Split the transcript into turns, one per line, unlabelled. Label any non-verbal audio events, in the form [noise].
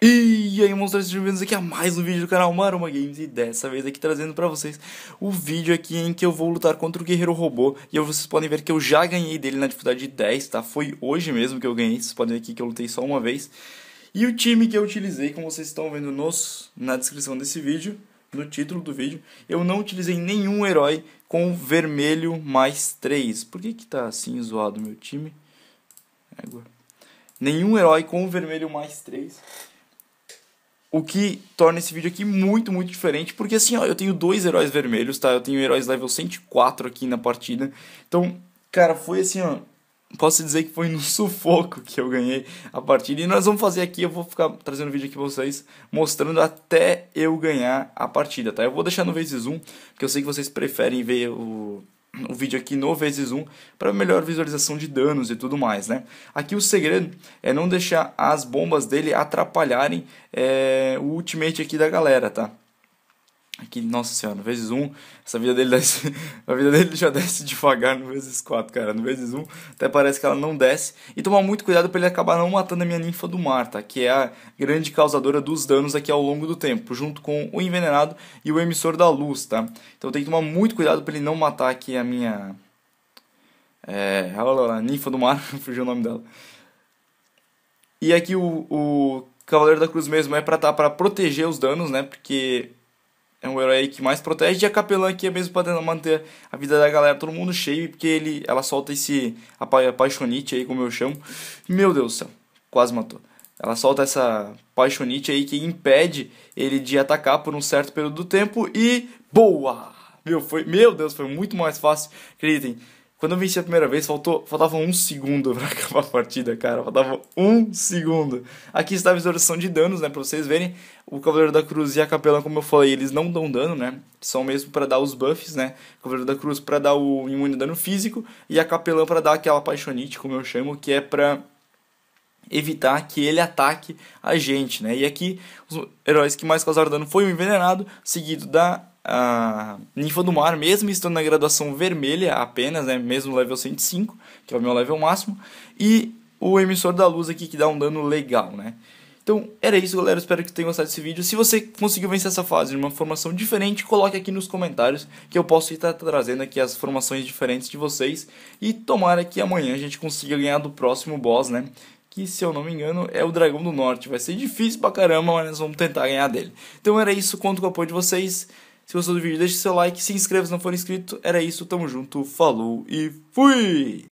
E aí, monstros, sejam bem-vindos aqui a mais um vídeo do canal Maruma Games E dessa vez aqui trazendo pra vocês o vídeo aqui em que eu vou lutar contra o Guerreiro Robô E vocês podem ver que eu já ganhei dele na dificuldade 10, tá? Foi hoje mesmo que eu ganhei, vocês podem ver aqui que eu lutei só uma vez E o time que eu utilizei, como vocês estão vendo nos, na descrição desse vídeo no título do vídeo, eu não utilizei nenhum herói com vermelho mais 3. Por que que tá assim zoado meu time? Égua. Nenhum herói com vermelho mais 3. O que torna esse vídeo aqui muito, muito diferente, porque assim, ó, eu tenho dois heróis vermelhos, tá? Eu tenho heróis level 104 aqui na partida. Então, cara, foi assim, ó, posso dizer que foi no sufoco que eu ganhei a partida. E nós vamos fazer aqui, eu vou ficar trazendo vídeo aqui pra vocês, mostrando até eu ganhar a partida, tá? Eu vou deixar no vezes um, porque eu sei que vocês preferem ver o, o vídeo aqui no vezes um para melhor visualização de danos e tudo mais, né? Aqui o segredo é não deixar as bombas dele atrapalharem é, o ultimate aqui da galera, tá? que, nossa senhora, vezes um, essa vida dele desce, [laughs] a vida dele já desce devagar no vezes quatro, cara, no vezes um, até parece que ela não desce. E tomar muito cuidado para ele acabar não matando a minha ninfa do mar, tá? Que é a grande causadora dos danos aqui ao longo do tempo, junto com o envenenado e o emissor da luz, tá? Então tem que tomar muito cuidado para ele não matar aqui a minha é, a ninfa do mar, [laughs] fugiu o nome dela. E aqui o, o Cavaleiro da Cruz mesmo é para tá, para proteger os danos, né? Porque é um herói que mais protege. E a capelã que é mesmo pra manter a vida da galera, todo mundo cheio, porque ele, ela solta esse apa apaixonite aí, como eu chamo. Meu Deus do céu, quase matou. Ela solta essa paixonite aí que impede ele de atacar por um certo período do tempo e boa! Meu, foi, meu Deus, foi muito mais fácil, acreditem. Quando eu venci a primeira vez, faltou, faltava um segundo para [laughs] acabar a partida, cara. Faltava um segundo. Aqui está a visualização de danos, né? Pra vocês verem. O Cavaleiro da Cruz e a Capelã, como eu falei, eles não dão dano, né? São mesmo para dar os buffs, né? O Cavaleiro da Cruz para dar o imune dano físico. E a Capelã para dar aquela paixonite, como eu chamo, que é pra evitar que ele ataque a gente, né? E aqui os heróis que mais causaram dano foi o envenenado, seguido da a ninfa do mar, mesmo estando na graduação vermelha apenas, né, mesmo level 105, que é o meu level máximo, e o emissor da luz aqui que dá um dano legal, né? Então era isso, galera. Espero que tenham gostado desse vídeo. Se você conseguiu vencer essa fase de uma formação diferente, coloque aqui nos comentários que eu posso estar trazendo aqui as formações diferentes de vocês. E tomara que amanhã a gente consiga ganhar do próximo boss, né? que se eu não me engano é o Dragão do Norte. Vai ser difícil pra caramba, mas nós vamos tentar ganhar dele. Então era isso, conto com o apoio de vocês. Se gostou do vídeo, deixe seu like, se inscreva se não for inscrito. Era isso, tamo junto, falou e fui!